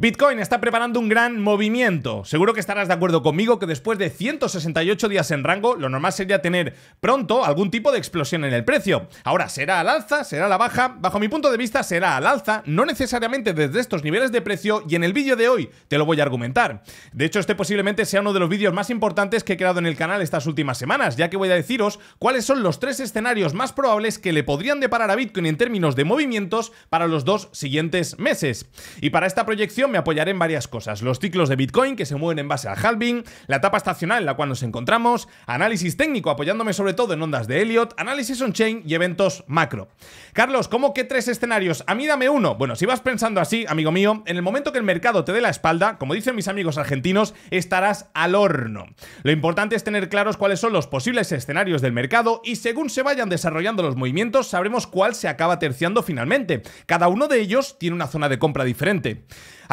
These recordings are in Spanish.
Bitcoin está preparando un gran movimiento. Seguro que estarás de acuerdo conmigo que después de 168 días en rango, lo normal sería tener pronto algún tipo de explosión en el precio. Ahora, ¿será al alza? ¿Será a la baja? Bajo mi punto de vista, será al alza, no necesariamente desde estos niveles de precio y en el vídeo de hoy te lo voy a argumentar. De hecho, este posiblemente sea uno de los vídeos más importantes que he creado en el canal estas últimas semanas, ya que voy a deciros cuáles son los tres escenarios más probables que le podrían deparar a Bitcoin en términos de movimientos para los dos siguientes meses. Y para esta proyección me apoyaré en varias cosas. Los ciclos de Bitcoin que se mueven en base al halving, la etapa estacional en la cual nos encontramos, análisis técnico apoyándome sobre todo en ondas de Elliot, análisis on-chain y eventos macro. Carlos, ¿cómo que tres escenarios? A mí dame uno. Bueno, si vas pensando así, amigo mío, en el momento que el mercado te dé la espalda, como dicen mis amigos argentinos, estarás al horno. Lo importante es tener claros cuáles son los posibles escenarios del mercado y según se vayan desarrollando los movimientos sabremos cuál se acaba terciando finalmente. Cada uno de ellos tiene una zona de compra diferente.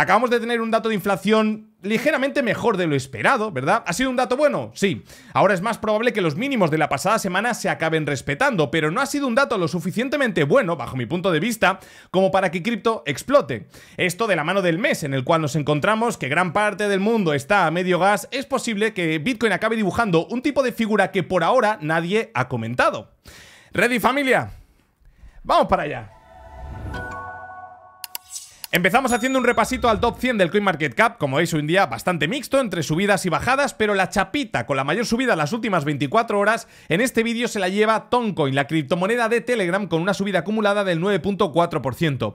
Acabamos de tener un dato de inflación ligeramente mejor de lo esperado, ¿verdad? ¿Ha sido un dato bueno? Sí. Ahora es más probable que los mínimos de la pasada semana se acaben respetando, pero no ha sido un dato lo suficientemente bueno, bajo mi punto de vista, como para que cripto explote. Esto de la mano del mes en el cual nos encontramos, que gran parte del mundo está a medio gas, es posible que Bitcoin acabe dibujando un tipo de figura que por ahora nadie ha comentado. ¿Ready familia? Vamos para allá. Empezamos haciendo un repasito al top 100 del CoinMarketCap, como veis un día bastante mixto entre subidas y bajadas, pero la chapita con la mayor subida en las últimas 24 horas en este vídeo se la lleva Toncoin, la criptomoneda de Telegram con una subida acumulada del 9.4%.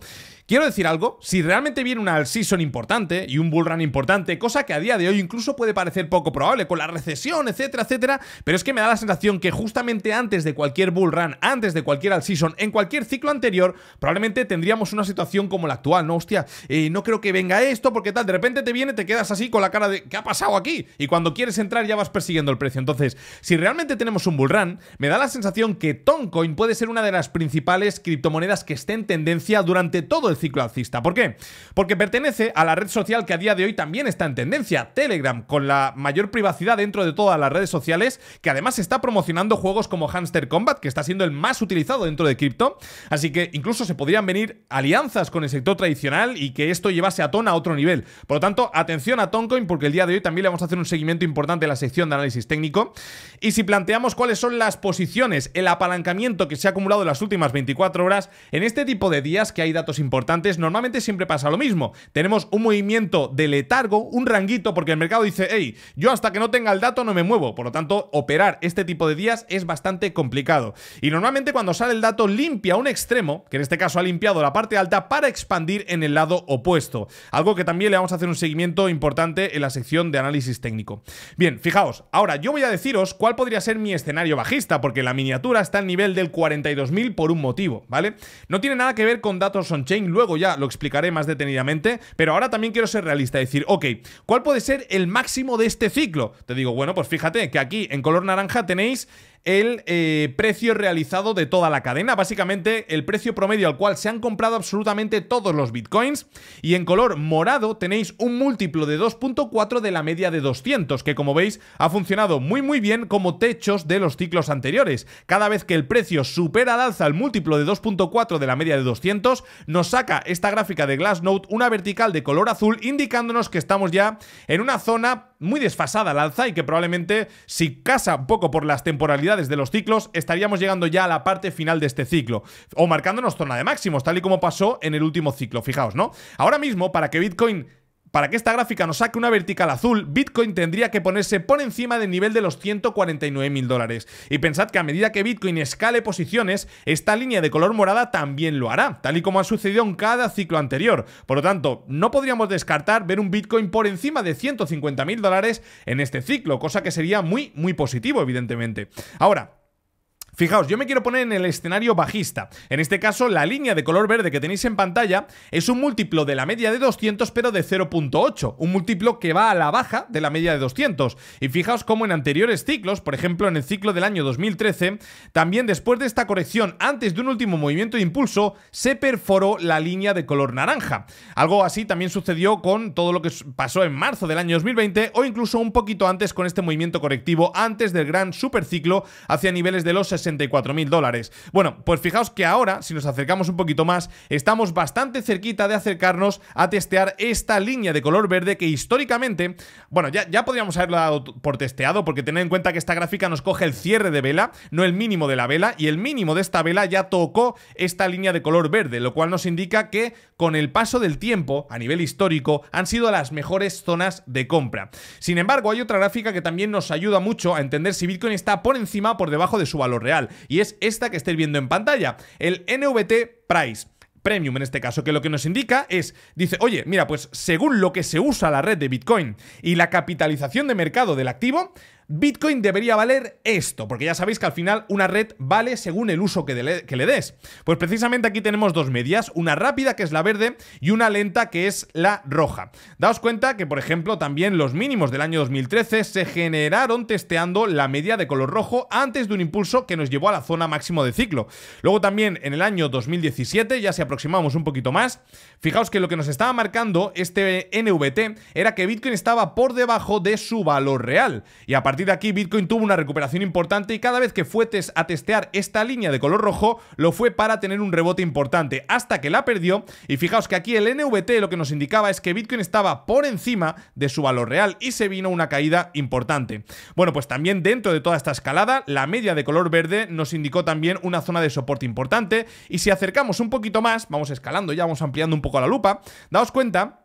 Quiero decir algo, si realmente viene una season importante y un bull run importante, cosa que a día de hoy incluso puede parecer poco probable con la recesión, etcétera, etcétera, pero es que me da la sensación que justamente antes de cualquier bull run, antes de cualquier all season, en cualquier ciclo anterior, probablemente tendríamos una situación como la actual, ¿no? Hostia, eh, no creo que venga esto porque tal, de repente te viene, te quedas así con la cara de ¿qué ha pasado aquí? Y cuando quieres entrar ya vas persiguiendo el precio. Entonces, si realmente tenemos un bull run, me da la sensación que Toncoin puede ser una de las principales criptomonedas que esté en tendencia durante todo el ciclo alcista. ¿Por qué? Porque pertenece a la red social que a día de hoy también está en tendencia, Telegram, con la mayor privacidad dentro de todas las redes sociales, que además está promocionando juegos como Hamster Combat, que está siendo el más utilizado dentro de cripto. Así que incluso se podrían venir alianzas con el sector tradicional y que esto llevase a Ton a otro nivel. Por lo tanto, atención a Toncoin, porque el día de hoy también le vamos a hacer un seguimiento importante en la sección de análisis técnico. Y si planteamos cuáles son las posiciones, el apalancamiento que se ha acumulado en las últimas 24 horas, en este tipo de días que hay datos importantes, normalmente siempre pasa lo mismo. Tenemos un movimiento de letargo, un ranguito, porque el mercado dice, hey, yo hasta que no tenga el dato no me muevo. Por lo tanto, operar este tipo de días es bastante complicado. Y normalmente cuando sale el dato limpia un extremo, que en este caso ha limpiado la parte alta, para expandir en el lado opuesto. Algo que también le vamos a hacer un seguimiento importante en la sección de análisis técnico. Bien, fijaos, ahora yo voy a deciros cuál podría ser mi escenario bajista, porque la miniatura está al nivel del 42.000 por un motivo, ¿vale? No tiene nada que ver con datos on-chain luego ya lo explicaré más detenidamente, pero ahora también quiero ser realista, decir, ok, ¿cuál puede ser el máximo de este ciclo? Te digo, bueno, pues fíjate que aquí en color naranja tenéis el eh, precio realizado de toda la cadena, básicamente el precio promedio al cual se han comprado absolutamente todos los bitcoins y en color morado tenéis un múltiplo de 2.4 de la media de 200, que como veis ha funcionado muy muy bien como techos de los ciclos anteriores. Cada vez que el precio supera al alza el múltiplo de 2.4 de la media de 200, nos saca esta gráfica de Glassnode una vertical de color azul indicándonos que estamos ya en una zona muy desfasada al alza y que probablemente si casa un poco por las temporalidades desde los ciclos, estaríamos llegando ya a la parte final de este ciclo, o marcándonos zona de máximos, tal y como pasó en el último ciclo, fijaos, ¿no? Ahora mismo, para que Bitcoin para que esta gráfica nos saque una vertical azul, Bitcoin tendría que ponerse por encima del nivel de los 149.000 mil dólares. Y pensad que a medida que Bitcoin escale posiciones, esta línea de color morada también lo hará, tal y como ha sucedido en cada ciclo anterior. Por lo tanto, no podríamos descartar ver un Bitcoin por encima de 150.000 mil dólares en este ciclo, cosa que sería muy, muy positivo, evidentemente. Ahora, Fijaos, yo me quiero poner en el escenario bajista. En este caso, la línea de color verde que tenéis en pantalla es un múltiplo de la media de 200, pero de 0.8. Un múltiplo que va a la baja de la media de 200. Y fijaos cómo en anteriores ciclos, por ejemplo, en el ciclo del año 2013, también después de esta corrección, antes de un último movimiento de impulso, se perforó la línea de color naranja. Algo así también sucedió con todo lo que pasó en marzo del año 2020 o incluso un poquito antes con este movimiento correctivo, antes del gran superciclo hacia niveles de los 60 cuatro dólares. Bueno, pues fijaos que ahora, si nos acercamos un poquito más, estamos bastante cerquita de acercarnos a testear esta línea de color verde que históricamente, bueno, ya, ya podríamos haberla dado por testeado, porque tened en cuenta que esta gráfica nos coge el cierre de vela, no el mínimo de la vela, y el mínimo de esta vela ya tocó esta línea de color verde, lo cual nos indica que con el paso del tiempo, a nivel histórico, han sido las mejores zonas de compra. Sin embargo, hay otra gráfica que también nos ayuda mucho a entender si Bitcoin está por encima o por debajo de su valor real y es esta que estáis viendo en pantalla, el NVT Price. Premium en este caso, que lo que nos indica es, dice, oye, mira, pues según lo que se usa la red de Bitcoin y la capitalización de mercado del activo, Bitcoin debería valer esto, porque ya sabéis que al final una red vale según el uso que, le des. Pues precisamente aquí tenemos dos medias, una rápida que es la verde y una lenta que es la roja. Daos cuenta que, por ejemplo, también los mínimos del año 2013 se generaron testeando la media de color rojo antes de un impulso que nos llevó a la zona máximo de ciclo. Luego también en el año 2017, ya si aproximamos un poquito más, fijaos que lo que nos estaba marcando este NVT era que Bitcoin estaba por debajo de su valor real. Y a partir de aquí Bitcoin tuvo una recuperación importante y cada vez que fue a testear esta línea de color rojo, lo fue para tener un rebote importante, hasta que la perdió y fijaos que aquí el NVT lo que nos indicaba es que Bitcoin estaba por encima de su valor real y se vino una caída importante. Bueno, pues también dentro de toda esta escalada, la media de color verde nos indicó también una zona de soporte importante y si acercamos un poquito más, vamos escalando ya, vamos ampliando un poco la lupa, daos cuenta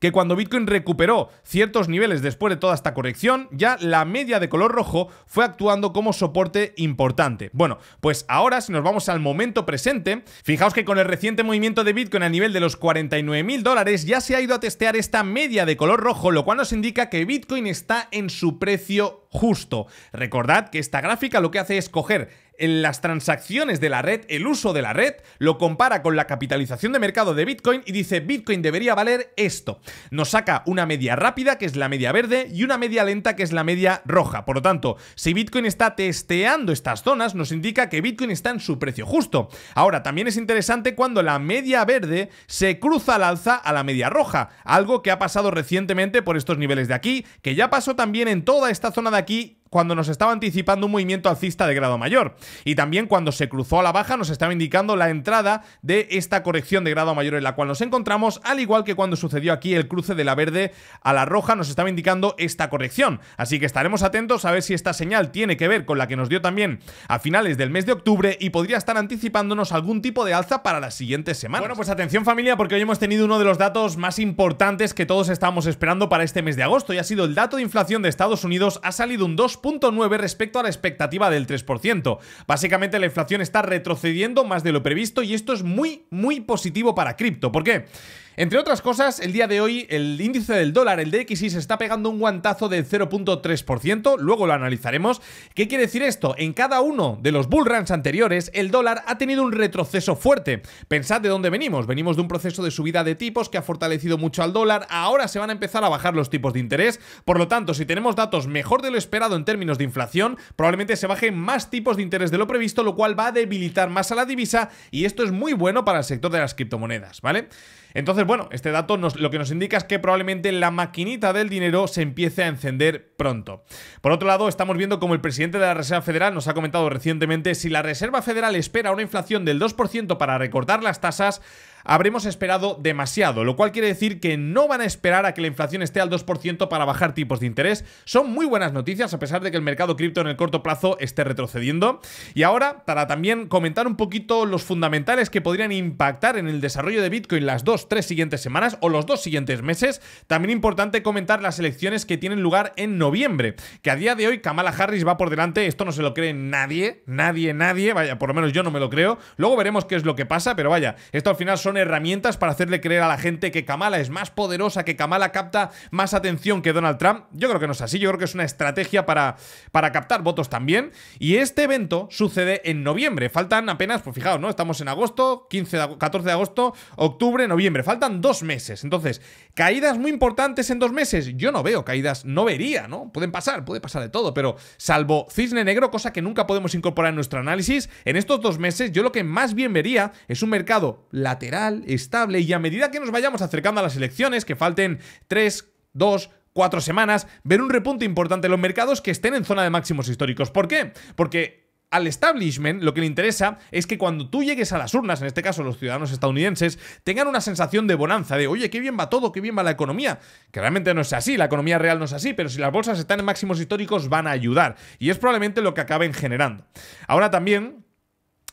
que cuando Bitcoin recuperó ciertos niveles después de toda esta corrección, ya la media de color rojo fue actuando como soporte importante. Bueno, pues ahora si nos vamos al momento presente, fijaos que con el reciente movimiento de Bitcoin a nivel de los 49 mil dólares ya se ha ido a testear esta media de color rojo, lo cual nos indica que Bitcoin está en su precio justo. Recordad que esta gráfica lo que hace es coger en las transacciones de la red, el uso de la red, lo compara con la capitalización de mercado de Bitcoin y dice Bitcoin debería valer esto. Nos saca una media rápida, que es la media verde, y una media lenta, que es la media roja. Por lo tanto, si Bitcoin está testeando estas zonas, nos indica que Bitcoin está en su precio justo. Ahora, también es interesante cuando la media verde se cruza al alza a la media roja, algo que ha pasado recientemente por estos niveles de aquí, que ya pasó también en toda esta zona de aquí cuando nos estaba anticipando un movimiento alcista de grado mayor. Y también cuando se cruzó a la baja nos estaba indicando la entrada de esta corrección de grado mayor en la cual nos encontramos, al igual que cuando sucedió aquí el cruce de la verde a la roja nos estaba indicando esta corrección. Así que estaremos atentos a ver si esta señal tiene que ver con la que nos dio también a finales del mes de octubre y podría estar anticipándonos algún tipo de alza para las siguientes semanas. Bueno, pues atención familia porque hoy hemos tenido uno de los datos más importantes que todos estábamos esperando para este mes de agosto y ha sido el dato de inflación de Estados Unidos ha salido un 2 2.9 respecto a la expectativa del 3%. Básicamente la inflación está retrocediendo más de lo previsto y esto es muy, muy positivo para cripto. ¿Por qué? Entre otras cosas, el día de hoy el índice del dólar, el DXI, se está pegando un guantazo del 0.3%, luego lo analizaremos. ¿Qué quiere decir esto? En cada uno de los bull runs anteriores, el dólar ha tenido un retroceso fuerte. Pensad de dónde venimos. Venimos de un proceso de subida de tipos que ha fortalecido mucho al dólar. Ahora se van a empezar a bajar los tipos de interés. Por lo tanto, si tenemos datos mejor de lo esperado en términos de inflación, probablemente se bajen más tipos de interés de lo previsto, lo cual va a debilitar más a la divisa y esto es muy bueno para el sector de las criptomonedas, ¿vale? Entonces, bueno, este dato lo que nos indica es que probablemente la maquinita del dinero se empiece a encender pronto. Por otro lado, estamos viendo como el presidente de la Reserva Federal nos ha comentado recientemente si la Reserva Federal espera una inflación del 2% para recortar las tasas, habremos esperado demasiado, lo cual quiere decir que no van a esperar a que la inflación esté al 2% para bajar tipos de interés. Son muy buenas noticias a pesar de que el mercado cripto en el corto plazo esté retrocediendo. Y ahora, para también comentar un poquito los fundamentales que podrían impactar en el desarrollo de Bitcoin las dos, tres siguientes semanas o los dos siguientes meses, también importante comentar las elecciones que tienen lugar en noviembre, que a día de hoy Kamala Harris va por delante, esto no se lo cree nadie, nadie, nadie, vaya, por lo menos yo no me lo creo. Luego veremos qué es lo que pasa, pero vaya, esto al final son herramientas para hacerle creer a la gente que Kamala es más poderosa, que Kamala capta más atención que Donald Trump. Yo creo que no es así, yo creo que es una estrategia para, para captar votos también. Y este evento sucede en noviembre. Faltan apenas, pues fijaos, ¿no? Estamos en agosto, 15 14 de agosto, octubre, noviembre. Faltan dos meses. Entonces, Caídas muy importantes en dos meses. Yo no veo caídas, no vería, ¿no? Pueden pasar, puede pasar de todo, pero salvo cisne negro, cosa que nunca podemos incorporar en nuestro análisis, en estos dos meses yo lo que más bien vería es un mercado lateral, estable y a medida que nos vayamos acercando a las elecciones, que falten tres, dos, cuatro semanas, ver un repunte importante en los mercados que estén en zona de máximos históricos. ¿Por qué? Porque al establishment lo que le interesa es que cuando tú llegues a las urnas, en este caso los ciudadanos estadounidenses, tengan una sensación de bonanza, de oye, qué bien va todo, qué bien va la economía. Que realmente no es así, la economía real no es así, pero si las bolsas están en máximos históricos van a ayudar. Y es probablemente lo que acaben generando. Ahora también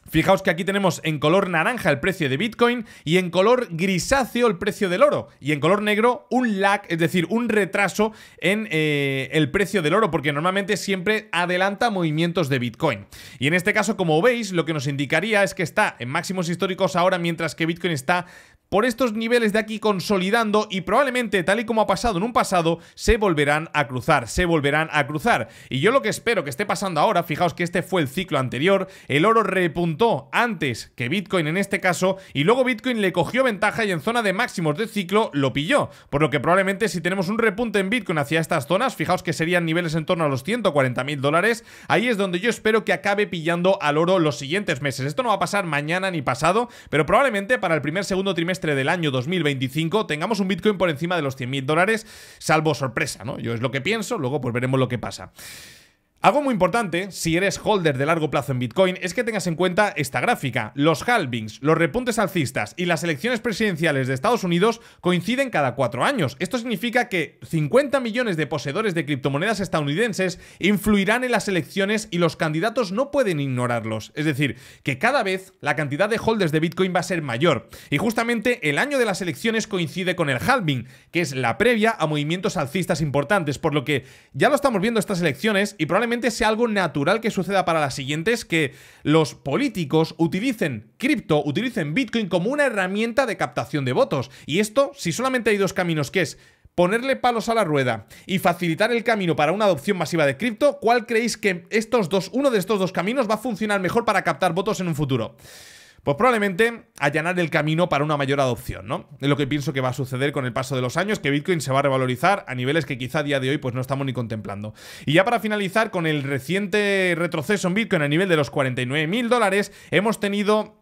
Fijaos que aquí tenemos en color naranja el precio de Bitcoin y en color grisáceo el precio del oro. Y en color negro un lag, es decir, un retraso en eh, el precio del oro, porque normalmente siempre adelanta movimientos de Bitcoin. Y en este caso, como veis, lo que nos indicaría es que está en máximos históricos ahora, mientras que Bitcoin está por estos niveles de aquí consolidando y probablemente, tal y como ha pasado en un pasado, se volverán a cruzar, se volverán a cruzar. Y yo lo que espero que esté pasando ahora, fijaos que este fue el ciclo anterior, el oro repuntó antes que Bitcoin en este caso y luego Bitcoin le cogió ventaja y en zona de máximos de ciclo lo pilló. Por lo que probablemente si tenemos un repunte en Bitcoin hacia estas zonas, fijaos que serían niveles en torno a los 140 mil dólares, ahí es donde yo espero que acabe pillando al oro los siguientes meses. Esto no va a pasar mañana ni pasado, pero probablemente para el primer segundo trimestre del año 2025 tengamos un Bitcoin por encima de los 100.000 dólares, salvo sorpresa, ¿no? Yo es lo que pienso, luego pues veremos lo que pasa. Algo muy importante, si eres holder de largo plazo en Bitcoin, es que tengas en cuenta esta gráfica. Los halvings, los repuntes alcistas y las elecciones presidenciales de Estados Unidos coinciden cada cuatro años. Esto significa que 50 millones de poseedores de criptomonedas estadounidenses influirán en las elecciones y los candidatos no pueden ignorarlos. Es decir, que cada vez la cantidad de holders de Bitcoin va a ser mayor. Y justamente el año de las elecciones coincide con el halving, que es la previa a movimientos alcistas importantes, por lo que ya lo estamos viendo estas elecciones y probablemente sea algo natural que suceda para las siguientes, que los políticos utilicen cripto, utilicen Bitcoin como una herramienta de captación de votos. Y esto, si solamente hay dos caminos, que es ponerle palos a la rueda y facilitar el camino para una adopción masiva de cripto, ¿cuál creéis que estos dos, uno de estos dos caminos va a funcionar mejor para captar votos en un futuro? Pues probablemente allanar el camino para una mayor adopción, ¿no? Es lo que pienso que va a suceder con el paso de los años, que Bitcoin se va a revalorizar a niveles que quizá a día de hoy pues no estamos ni contemplando. Y ya para finalizar, con el reciente retroceso en Bitcoin a nivel de los 49.000 dólares, hemos tenido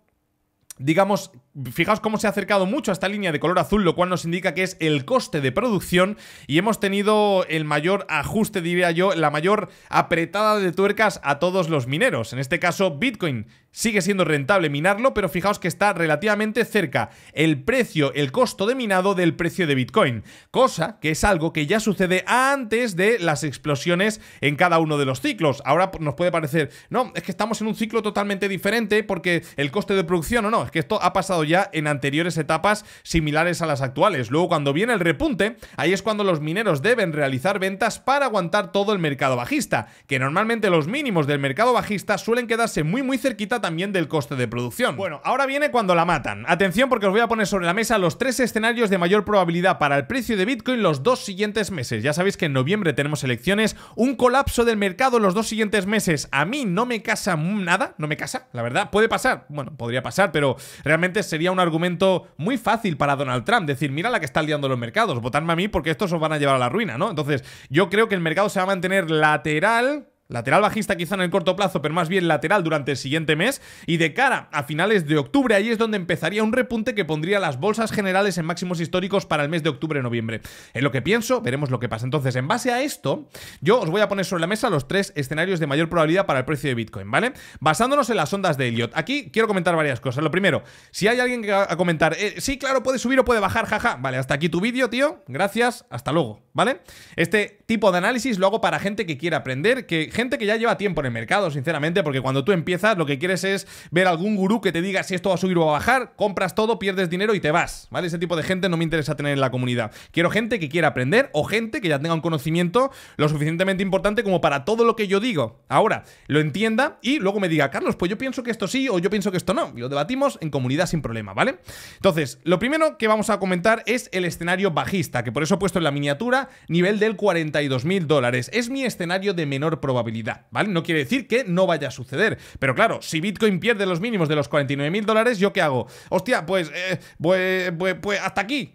digamos Fijaos cómo se ha acercado mucho a esta línea de color azul, lo cual nos indica que es el coste de producción y hemos tenido el mayor ajuste, diría yo, la mayor apretada de tuercas a todos los mineros. En este caso, Bitcoin sigue siendo rentable minarlo, pero fijaos que está relativamente cerca el precio, el costo de minado del precio de Bitcoin, cosa que es algo que ya sucede antes de las explosiones en cada uno de los ciclos. Ahora nos puede parecer, no, es que estamos en un ciclo totalmente diferente porque el coste de producción o no, es que esto ha pasado ya en anteriores etapas similares a las actuales. Luego cuando viene el repunte, ahí es cuando los mineros deben realizar ventas para aguantar todo el mercado bajista, que normalmente los mínimos del mercado bajista suelen quedarse muy muy cerquita también del coste de producción. Bueno, ahora viene cuando la matan. Atención porque os voy a poner sobre la mesa los tres escenarios de mayor probabilidad para el precio de Bitcoin los dos siguientes meses. Ya sabéis que en noviembre tenemos elecciones, un colapso del mercado los dos siguientes meses. A mí no me casa nada, no me casa, la verdad. Puede pasar, bueno, podría pasar, pero realmente es sería un argumento muy fácil para Donald Trump. Decir, mira la que está liando los mercados, votarme a mí porque estos os van a llevar a la ruina, ¿no? Entonces, yo creo que el mercado se va a mantener lateral Lateral bajista quizá en el corto plazo, pero más bien lateral durante el siguiente mes. Y de cara a finales de octubre, ahí es donde empezaría un repunte que pondría las bolsas generales en máximos históricos para el mes de octubre-noviembre. En lo que pienso, veremos lo que pasa. Entonces, en base a esto, yo os voy a poner sobre la mesa los tres escenarios de mayor probabilidad para el precio de Bitcoin, ¿vale? Basándonos en las ondas de Elliot. Aquí quiero comentar varias cosas. Lo primero, si hay alguien que va a comentar, eh, sí, claro, puede subir o puede bajar, jaja. Vale, hasta aquí tu vídeo, tío. Gracias, hasta luego, ¿vale? Este tipo de análisis lo hago para gente que quiera aprender, que que ya lleva tiempo en el mercado, sinceramente, porque cuando tú empiezas lo que quieres es ver algún gurú que te diga si esto va a subir o va a bajar, compras todo, pierdes dinero y te vas, ¿vale? Ese tipo de gente no me interesa tener en la comunidad. Quiero gente que quiera aprender o gente que ya tenga un conocimiento lo suficientemente importante como para todo lo que yo digo. Ahora, lo entienda y luego me diga, Carlos, pues yo pienso que esto sí o yo pienso que esto no. Y lo debatimos en comunidad sin problema, ¿vale? Entonces, lo primero que vamos a comentar es el escenario bajista, que por eso he puesto en la miniatura nivel del 42 mil dólares. Es mi escenario de menor probabilidad probabilidad, ¿vale? No quiere decir que no vaya a suceder. Pero claro, si Bitcoin pierde los mínimos de los 49.000 mil dólares, ¿yo qué hago? Hostia, pues, eh, pues, pues, pues, hasta aquí.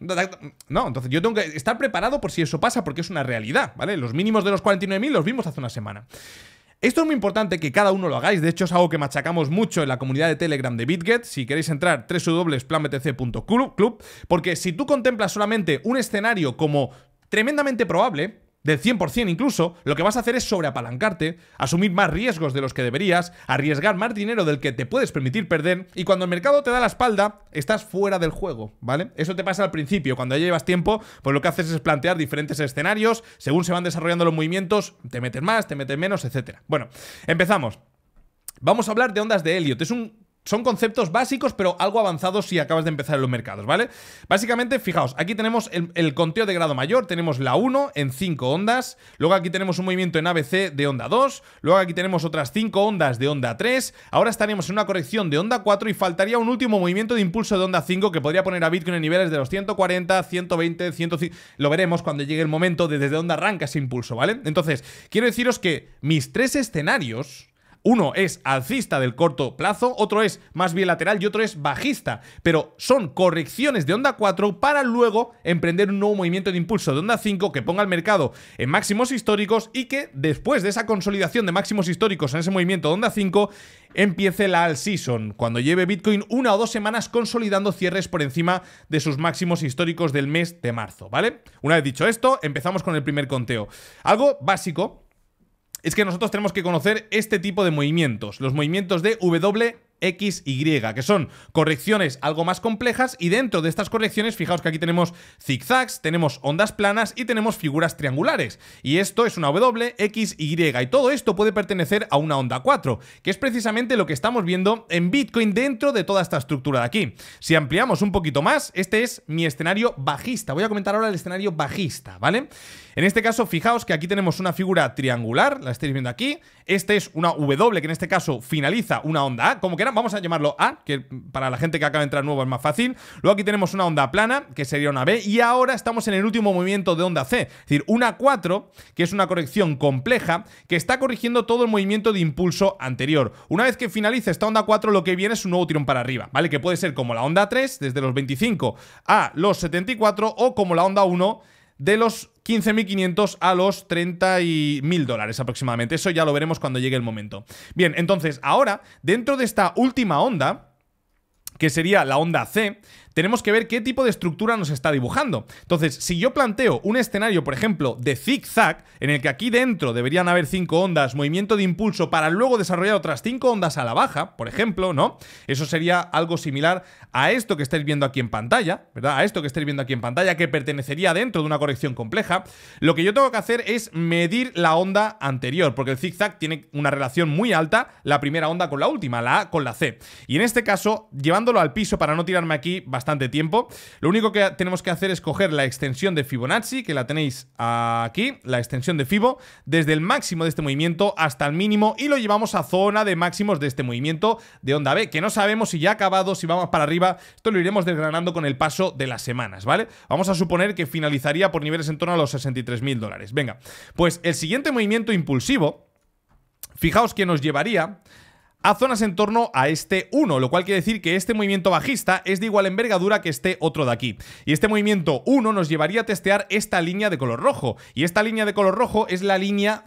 No, entonces yo tengo que estar preparado por si eso pasa, porque es una realidad, ¿vale? Los mínimos de los 49.000 los vimos hace una semana. Esto es muy importante que cada uno lo hagáis, de hecho es algo que machacamos mucho en la comunidad de Telegram de BitGet, si queréis entrar www.planbtc.club, porque si tú contemplas solamente un escenario como tremendamente probable, del 100% incluso, lo que vas a hacer es sobreapalancarte, asumir más riesgos de los que deberías, arriesgar más dinero del que te puedes permitir perder y cuando el mercado te da la espalda, estás fuera del juego, ¿vale? Eso te pasa al principio, cuando ya llevas tiempo, pues lo que haces es plantear diferentes escenarios, según se van desarrollando los movimientos, te metes más, te metes menos, etc. Bueno, empezamos. Vamos a hablar de ondas de Elliot. Es un son conceptos básicos, pero algo avanzados si acabas de empezar en los mercados, ¿vale? Básicamente, fijaos, aquí tenemos el, conteo de grado mayor, tenemos la 1 en 5 ondas, luego aquí tenemos un movimiento en ABC de onda 2, luego aquí tenemos otras 5 ondas de onda 3, ahora estaríamos en una corrección de onda 4 y faltaría un último movimiento de impulso de onda 5 que podría poner a Bitcoin en niveles de los 140, 120, 150... Lo veremos cuando llegue el momento de desde donde arranca ese impulso, ¿vale? Entonces, quiero deciros que mis tres escenarios uno es alcista del corto plazo, otro es más bilateral y otro es bajista. Pero son correcciones de onda 4 para luego emprender un nuevo movimiento de impulso de onda 5 que ponga el mercado en máximos históricos y que después de esa consolidación de máximos históricos en ese movimiento de onda 5 empiece la all season, cuando lleve Bitcoin una o dos semanas consolidando cierres por encima de sus máximos históricos del mes de marzo, ¿vale? Una vez dicho esto, empezamos con el primer conteo. Algo básico es que nosotros tenemos que conocer este tipo de movimientos, los movimientos de W, X, Y, que son correcciones algo más complejas y dentro de estas correcciones, fijaos que aquí tenemos zigzags, tenemos ondas planas y tenemos figuras triangulares. Y esto es una W, X, Y y todo esto puede pertenecer a una onda 4, que es precisamente lo que estamos viendo en Bitcoin dentro de toda esta estructura de aquí. Si ampliamos un poquito más, este es mi escenario bajista. Voy a comentar ahora el escenario bajista, ¿vale? En este caso, fijaos que aquí tenemos una figura triangular, la estáis viendo aquí. Esta es una W, que en este caso finaliza una onda A, como era. vamos a llamarlo A, que para la gente que acaba de entrar nuevo es más fácil. Luego aquí tenemos una onda plana, que sería una B, y ahora estamos en el último movimiento de onda C, es decir, una 4, que es una corrección compleja, que está corrigiendo todo el movimiento de impulso anterior. Una vez que finalice esta onda 4, lo que viene es un nuevo tirón para arriba, ¿vale? Que puede ser como la onda 3, desde los 25 a los 74, o como la onda 1, de los 15.500 a los 30.000 dólares aproximadamente. Eso ya lo veremos cuando llegue el momento. Bien, entonces ahora, dentro de esta última onda, que sería la onda C, tenemos que ver qué tipo de estructura nos está dibujando. Entonces, si yo planteo un escenario, por ejemplo, de zig-zag, en el que aquí dentro deberían haber cinco ondas, movimiento de impulso, para luego desarrollar otras cinco ondas a la baja, por ejemplo, ¿no? Eso sería algo similar a esto que estáis viendo aquí en pantalla, ¿verdad? A esto que estáis viendo aquí en pantalla, que pertenecería dentro de una corrección compleja. Lo que yo tengo que hacer es medir la onda anterior, porque el zig-zag tiene una relación muy alta, la primera onda con la última, la A con la C. Y en este caso, llevándolo al piso para no tirarme aquí bastante tiempo. Lo único que tenemos que hacer es coger la extensión de Fibonacci, que la tenéis aquí, la extensión de Fibo, desde el máximo de este movimiento hasta el mínimo y lo llevamos a zona de máximos de este movimiento de onda B, que no sabemos si ya ha acabado, si vamos para arriba. Esto lo iremos desgranando con el paso de las semanas, ¿vale? Vamos a suponer que finalizaría por niveles en torno a los mil dólares. Venga, pues el siguiente movimiento impulsivo, fijaos que nos llevaría a zonas en torno a este 1, lo cual quiere decir que este movimiento bajista es de igual envergadura que este otro de aquí. Y este movimiento 1 nos llevaría a testear esta línea de color rojo. Y esta línea de color rojo es la línea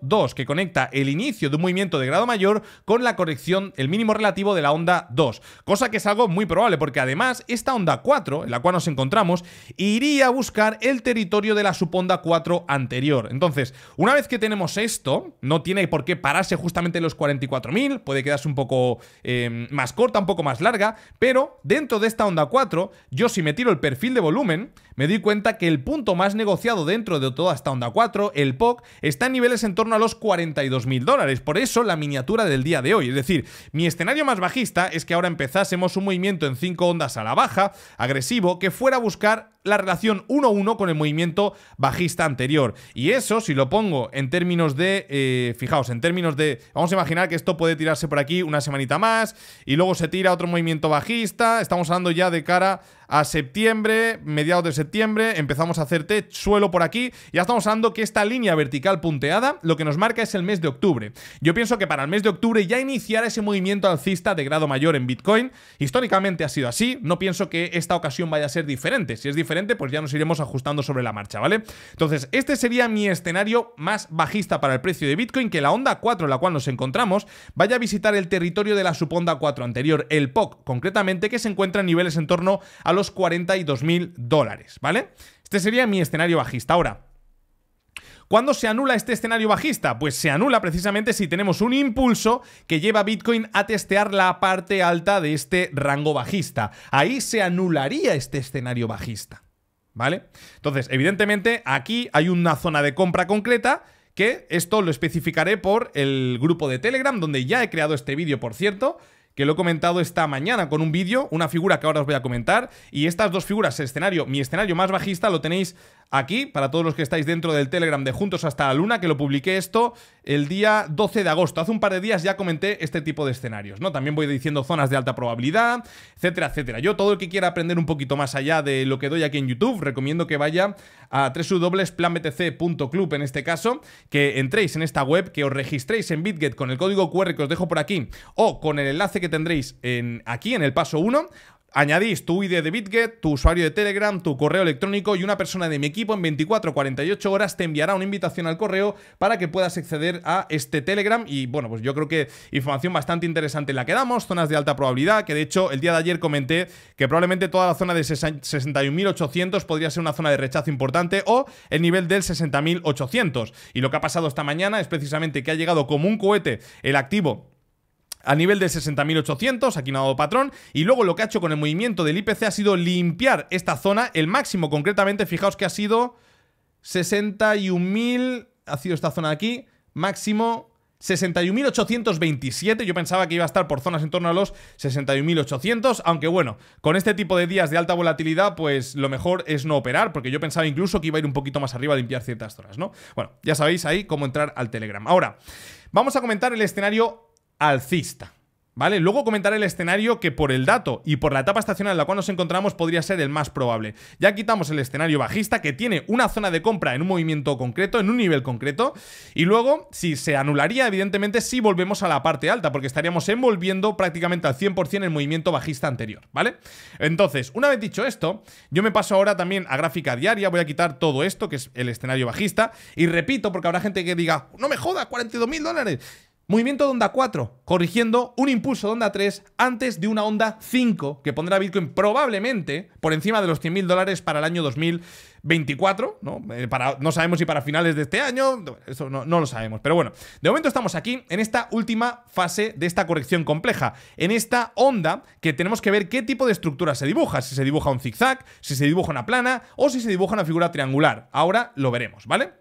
02, que conecta el inicio de un movimiento de grado mayor con la corrección, el mínimo relativo de la onda 2. Cosa que es algo muy probable, porque además esta onda 4, en la cual nos encontramos, iría a buscar el territorio de la subonda 4 anterior. Entonces, una vez que tenemos esto, no tiene por qué pararse justamente en los 44.000, puede quedarse un poco em, más corta, un poco más larga, pero dentro de esta onda 4, yo si me tiro el perfil de volumen, me doy cuenta que el punto más negociado dentro de toda esta onda 4, el POC, está en niveles en torno a los 42.000 dólares, por eso la miniatura del día de hoy, es decir, mi escenario más bajista es que ahora empezásemos un movimiento en 5 ondas a la baja, agresivo, que fuera a buscar la relación 1-1 con el movimiento bajista anterior. Y eso, si lo pongo en términos de, eh, fijaos, en términos de, vamos a imaginar que esto puede tirarse por aquí una semanita más y luego se tira otro movimiento bajista, estamos hablando ya de cara a septiembre, mediados de septiembre, empezamos a hacer suelo por aquí, ya estamos hablando que esta línea vertical punteada lo que nos marca es el mes de octubre. Yo pienso que para el mes de octubre ya iniciará ese movimiento alcista de grado mayor en Bitcoin, históricamente ha sido así, no pienso que esta ocasión vaya a ser diferente, si es diferente pues ya nos iremos ajustando sobre la marcha, ¿vale? Entonces, este sería mi escenario más bajista para el precio de Bitcoin, que la onda 4 en la cual nos encontramos vaya a visitar el territorio de la suponda 4 anterior, el POC concretamente, que se encuentra en niveles en torno a los 42.000 dólares, ¿vale? Este sería mi escenario bajista. Ahora, ¿Cuándo se anula este escenario bajista? Pues se anula precisamente si tenemos un impulso que lleva Bitcoin a testear la parte alta de este rango bajista. Ahí se anularía este escenario bajista. ¿Vale? Entonces, evidentemente, aquí hay una zona de compra concreta que esto lo especificaré por el grupo de Telegram, donde ya he creado este vídeo, por cierto, que lo he comentado esta mañana con un vídeo, una figura que ahora os voy a comentar, y estas dos figuras, escenario, mi escenario más bajista, lo tenéis aquí, para todos los que estáis dentro del Telegram de Juntos hasta la Luna, que lo publiqué esto el día 12 de agosto. Hace un par de días ya comenté este tipo de escenarios, ¿no? También voy diciendo zonas de alta probabilidad, etcétera, etcétera. Yo, todo el que quiera aprender un poquito más allá de lo que doy aquí en YouTube, recomiendo que vaya a www.planbtc.club en este caso, que entréis en esta web, que os registréis en BitGet con el código QR que os dejo por aquí o con el enlace que tendréis en, aquí en el paso 1 Añadís tu ID de BitGet, tu usuario de Telegram, tu correo electrónico y una persona de mi equipo en 24 48 horas te enviará una invitación al correo para que puedas acceder a este Telegram. Y bueno, pues yo creo que información bastante interesante la que damos, zonas de alta probabilidad, que de hecho el día de ayer comenté que probablemente toda la zona de 61.800 podría ser una zona de rechazo importante o el nivel del 60.800. Y lo que ha pasado esta mañana es precisamente que ha llegado como un cohete el activo a nivel de 60.800, aquí no ha dado patrón, y luego lo que ha hecho con el movimiento del IPC ha sido limpiar esta zona, el máximo concretamente, fijaos que ha sido 61.000, ha sido esta zona de aquí, máximo 61.827, yo pensaba que iba a estar por zonas en torno a los 61.800, aunque bueno, con este tipo de días de alta volatilidad, pues lo mejor es no operar, porque yo pensaba incluso que iba a ir un poquito más arriba a limpiar ciertas zonas, ¿no? Bueno, ya sabéis ahí cómo entrar al Telegram. Ahora, vamos a comentar el escenario alcista. ¿Vale? Luego comentaré el escenario que por el dato y por la etapa estacional en la cual nos encontramos podría ser el más probable. Ya quitamos el escenario bajista que tiene una zona de compra en un movimiento concreto, en un nivel concreto, y luego si se anularía evidentemente si volvemos a la parte alta, porque estaríamos envolviendo prácticamente al 100% el movimiento bajista anterior, ¿vale? Entonces, una vez dicho esto, yo me paso ahora también a gráfica diaria, voy a quitar todo esto que es el escenario bajista, y repito, porque habrá gente que diga, no me joda, 42 mil dólares. Movimiento de onda 4, corrigiendo un impulso de onda 3 antes de una onda 5 que pondrá Bitcoin probablemente por encima de los 100.000 dólares para el año 2024, ¿no? Eh, no sabemos si para finales de este año, eso no, lo sabemos, pero bueno, de momento estamos aquí en esta última fase de esta corrección compleja, en esta onda que tenemos que ver qué tipo de estructura se dibuja, si se dibuja un zigzag, si se dibuja una plana o si se dibuja una figura triangular. Ahora lo veremos, ¿vale?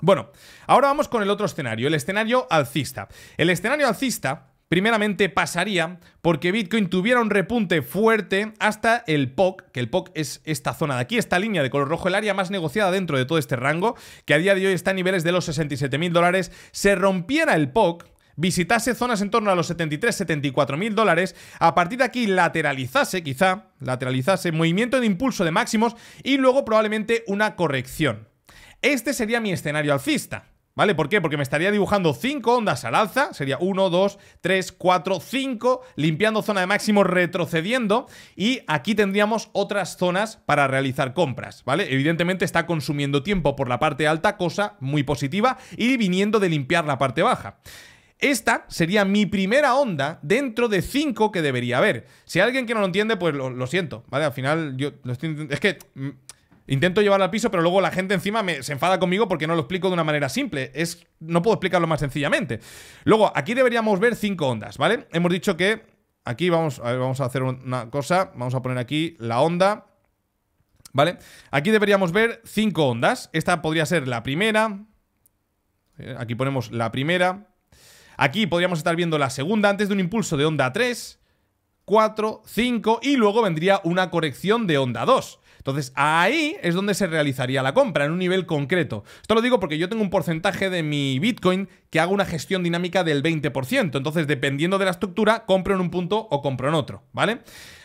Bueno, ahora vamos con el otro escenario, el escenario alcista. El escenario alcista primeramente pasaría porque Bitcoin tuviera un repunte fuerte hasta el POC, que el POC es esta zona de aquí, esta línea de color rojo, el área más negociada dentro de todo este rango, que a día de hoy está a niveles de los 67 mil dólares, se rompiera el POC, visitase zonas en torno a los 73, 74 mil dólares, a partir de aquí lateralizase, quizá, lateralizase, movimiento de impulso de máximos y luego probablemente una corrección. Este sería mi escenario alcista. ¿Vale? ¿Por qué? Porque me estaría dibujando 5 ondas al alza, sería 1, 2, 3, 4, 5, limpiando zona de máximo, retrocediendo, y aquí tendríamos otras zonas para realizar compras, ¿vale? Evidentemente está consumiendo tiempo por la parte alta, cosa muy positiva, y viniendo de limpiar la parte baja. Esta sería mi primera onda dentro de 5 que debería haber. Si hay alguien que no lo entiende, pues lo, siento, ¿vale? Al final yo lo estoy... Es que mm, Intento llevar al piso, pero luego la gente encima se enfada conmigo porque no lo explico de una manera simple. Es, no puedo explicarlo más sencillamente. Luego, aquí deberíamos ver cinco ondas, ¿vale? Hemos dicho que aquí vamos a, vamos a hacer una cosa. Vamos a poner aquí la onda, ¿vale? Aquí deberíamos ver cinco ondas. Esta podría ser la primera. Eh, aquí ponemos la primera. Aquí podríamos estar viendo la segunda antes de un impulso de onda 3, 4, 5 y luego vendría una corrección de onda 2. Entonces, ahí es donde se realizaría la compra, en un nivel concreto. Esto lo digo porque yo tengo un porcentaje de mi Bitcoin que hago una gestión dinámica del 20%. Entonces, dependiendo de la estructura, compro en un punto o compro en otro, ¿vale?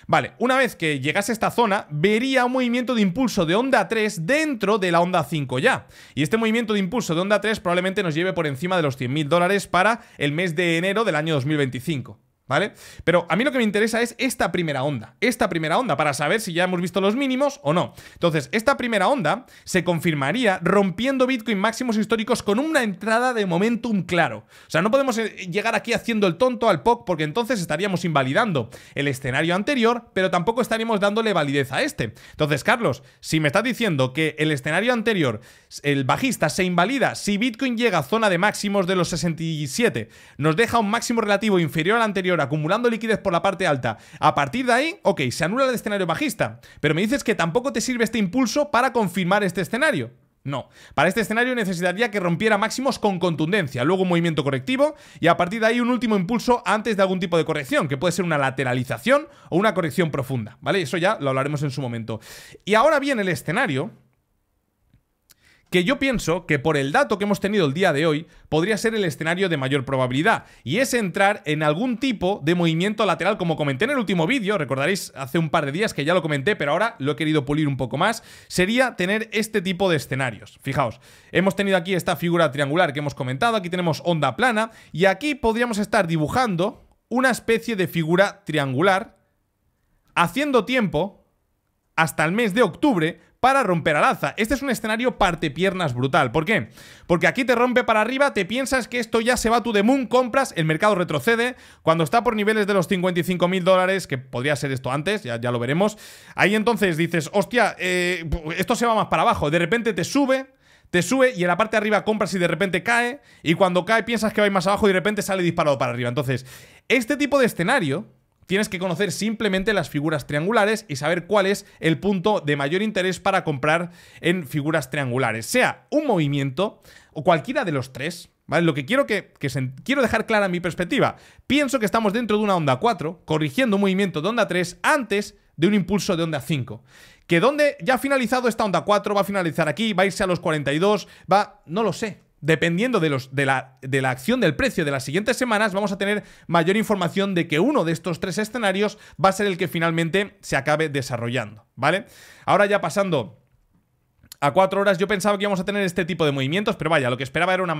Vale, una vez que llegase a esta zona, vería un movimiento de impulso de onda 3 dentro de la onda 5 ya. Y este movimiento de impulso de onda 3 probablemente nos lleve por encima de los 100.000 dólares para el mes de enero del año 2025. ¿Vale? Pero a mí lo que me interesa es esta primera onda, esta primera onda, para saber si ya hemos visto los mínimos o no. Entonces, esta primera onda se confirmaría rompiendo Bitcoin máximos históricos con una entrada de momentum claro. O sea, no podemos eh, llegar aquí haciendo el tonto al POC porque entonces estaríamos invalidando el escenario anterior, pero tampoco estaríamos dándole validez a este. Entonces, Carlos, si me estás diciendo que el escenario anterior, el bajista, se invalida si Bitcoin llega a zona de máximos de los 67, nos deja un máximo relativo inferior al anterior, acumulando liquidez por la parte alta. A partir de ahí, ok, se anula el escenario bajista. Pero me dices que tampoco te sirve este impulso para confirmar este escenario. No. Para este escenario necesitaría que rompiera máximos con contundencia, luego un movimiento correctivo y a partir de ahí un último impulso antes de algún tipo de corrección, que puede ser una lateralización o una corrección profunda, ¿vale? Eso ya lo hablaremos en su momento. Y ahora viene el escenario que yo pienso que por el dato que hemos tenido el día de hoy podría ser el escenario de mayor probabilidad y es entrar en algún tipo de movimiento lateral como comenté en el último vídeo, recordaréis hace un par de días que ya lo comenté pero ahora lo he querido pulir un poco más, sería tener este tipo de escenarios. Fijaos, hemos tenido aquí esta figura triangular que hemos comentado, aquí tenemos onda plana y aquí podríamos estar dibujando una especie de figura triangular haciendo tiempo hasta el mes de octubre para romper al alza. Este es un escenario parte piernas brutal. ¿Por qué? Porque aquí te rompe para arriba, te piensas que esto ya se va a de moon, compras, el mercado retrocede. Cuando está por niveles de los 55 mil dólares, que podría ser esto antes, ya, lo veremos, ahí entonces dices, hostia, eh, esto se va más para abajo. De repente te sube, te sube y en la parte de arriba compras y de repente cae. Y cuando cae piensas que va más abajo y de repente sale disparado para arriba. Entonces, este tipo de escenario Tienes que conocer simplemente las figuras triangulares y saber cuál es el punto de mayor interés para comprar en figuras triangulares, sea un movimiento o cualquiera de los tres. ¿Vale? Lo que quiero que, quiero dejar clara en mi perspectiva. Pienso que estamos dentro de una onda 4, corrigiendo un movimiento de onda 3 antes de un impulso de onda 5. Que donde ya ha finalizado esta onda 4, va a finalizar aquí, va a irse a los 42, va... No lo sé dependiendo de, la, la acción del precio de las siguientes semanas, vamos a tener mayor información de que uno de estos tres escenarios va a ser el que finalmente se acabe desarrollando, ¿vale? Ahora ya pasando a cuatro horas yo pensaba que íbamos a tener este tipo de movimientos, pero vaya, lo que esperaba era una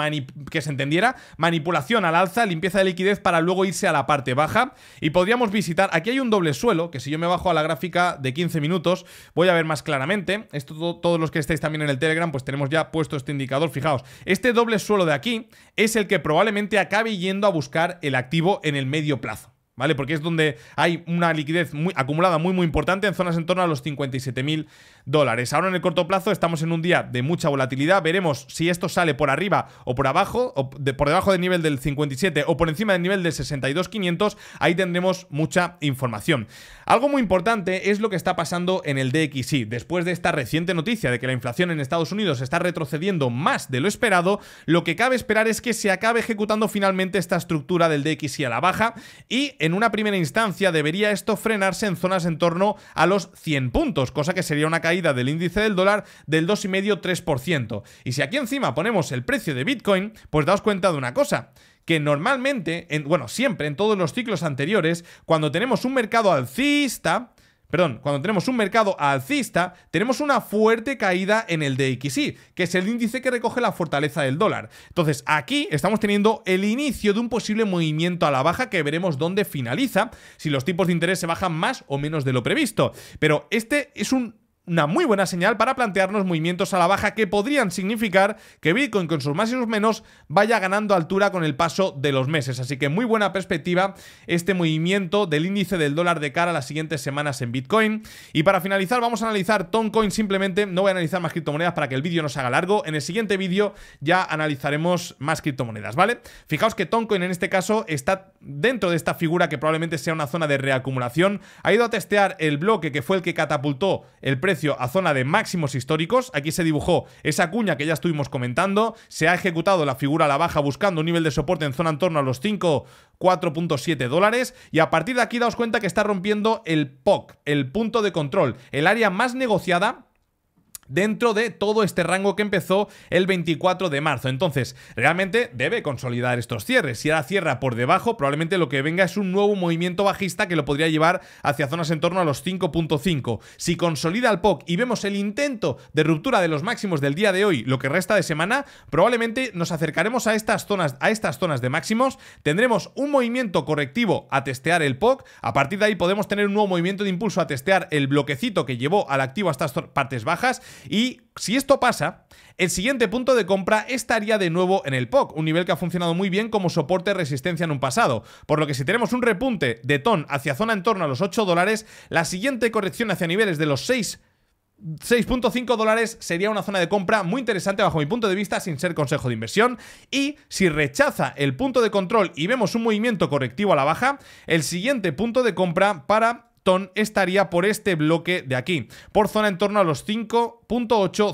que se entendiera, manipulación al alza, limpieza de liquidez para luego irse a la parte baja y podríamos visitar, aquí hay un doble suelo, que si yo me bajo a la gráfica de 15 minutos voy a ver más claramente, esto todos los que estáis también en el Telegram pues tenemos ya puesto este indicador, fijaos, este doble suelo de aquí es el que probablemente acabe yendo a buscar el activo en el medio plazo. ¿vale? Porque es donde hay una liquidez muy, acumulada muy, muy importante en zonas en torno a los 57.000 dólares. Ahora en el corto plazo estamos en un día de mucha volatilidad. Veremos si esto sale por arriba o por abajo, o por debajo del nivel del 57 o por encima del nivel del 62.500. Ahí tendremos mucha información. Algo muy importante es lo que está pasando en el DXY. Después de esta reciente noticia de que la inflación en Estados Unidos está retrocediendo más de lo esperado, lo que cabe esperar es que se acabe ejecutando finalmente esta estructura del DXY a la baja y en una primera instancia debería esto frenarse en zonas en torno a los 100 puntos, cosa que sería una caída caída del índice del dólar del 2,5-3%. Y si aquí encima ponemos el precio de Bitcoin, pues daos cuenta de una cosa que normalmente, en, bueno, siempre en todos los ciclos anteriores, cuando tenemos un mercado alcista, perdón, cuando tenemos un mercado alcista, tenemos una fuerte caída en el DXY, que es el índice que recoge la fortaleza del dólar. Entonces, aquí estamos teniendo el inicio de un posible movimiento a la baja que veremos dónde finaliza, si los tipos de interés se bajan más o menos de lo previsto. Pero este es un una muy buena señal para plantearnos movimientos a la baja que podrían significar que Bitcoin con sus más y sus menos vaya ganando altura con el paso de los meses. Así que muy buena perspectiva este movimiento del índice del dólar de cara a las siguientes semanas en Bitcoin. Y para finalizar vamos a analizar Toncoin simplemente, no voy a analizar más criptomonedas para que el vídeo no se haga largo. En el siguiente vídeo ya analizaremos más criptomonedas, ¿vale? Fijaos que Toncoin en este caso está dentro de esta figura que probablemente sea una zona de reacumulación. Ha ido a testear el bloque que fue el que catapultó el precio a zona de máximos históricos. Aquí se dibujó esa cuña que ya estuvimos comentando. Se ha ejecutado la figura a la baja buscando un nivel de soporte en zona en torno a los 5, 4.7 dólares. Y a partir de aquí daos cuenta que está rompiendo el POC, el punto de control, el área más negociada dentro de todo este rango que empezó el 24 de marzo. Entonces, realmente debe consolidar estos cierres. Si ahora cierra por debajo, probablemente lo que venga es un nuevo movimiento bajista que lo podría llevar hacia zonas en torno a los 5.5. Si consolida el POC y vemos el intento de ruptura de los máximos del día de hoy, lo que resta de semana, probablemente nos acercaremos a estas zonas, a estas zonas de máximos, tendremos un movimiento correctivo a testear el POC, a partir de ahí podemos tener un nuevo movimiento de impulso a testear el bloquecito que llevó al activo a estas partes bajas y si esto pasa, el siguiente punto de compra estaría de nuevo en el POC, un nivel que ha funcionado muy bien como soporte resistencia en un pasado, por lo que si tenemos un repunte de ton hacia zona en torno a los 8 dólares, la siguiente corrección hacia niveles de los 6.5 dólares sería una zona de compra muy interesante bajo mi punto de vista sin ser consejo de inversión y si rechaza el punto de control y vemos un movimiento correctivo a la baja, el siguiente punto de compra para estaría por este bloque de aquí, por zona en torno a los 5.8,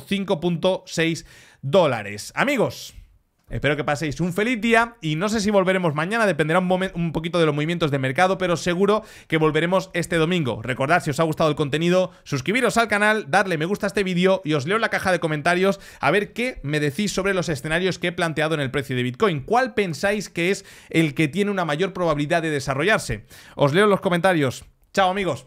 5.6 dólares. Amigos, Espero que paséis un feliz día y no sé si volveremos mañana, dependerá un, poquito de los movimientos de mercado, pero seguro que volveremos este domingo. Recordad, si os ha gustado el contenido, suscribiros al canal, darle me gusta a este vídeo y os leo en la caja de comentarios a ver qué me decís sobre los escenarios que he planteado en el precio de Bitcoin. ¿Cuál pensáis que es el que tiene una mayor probabilidad de desarrollarse? Os leo en los comentarios. Chao amigos.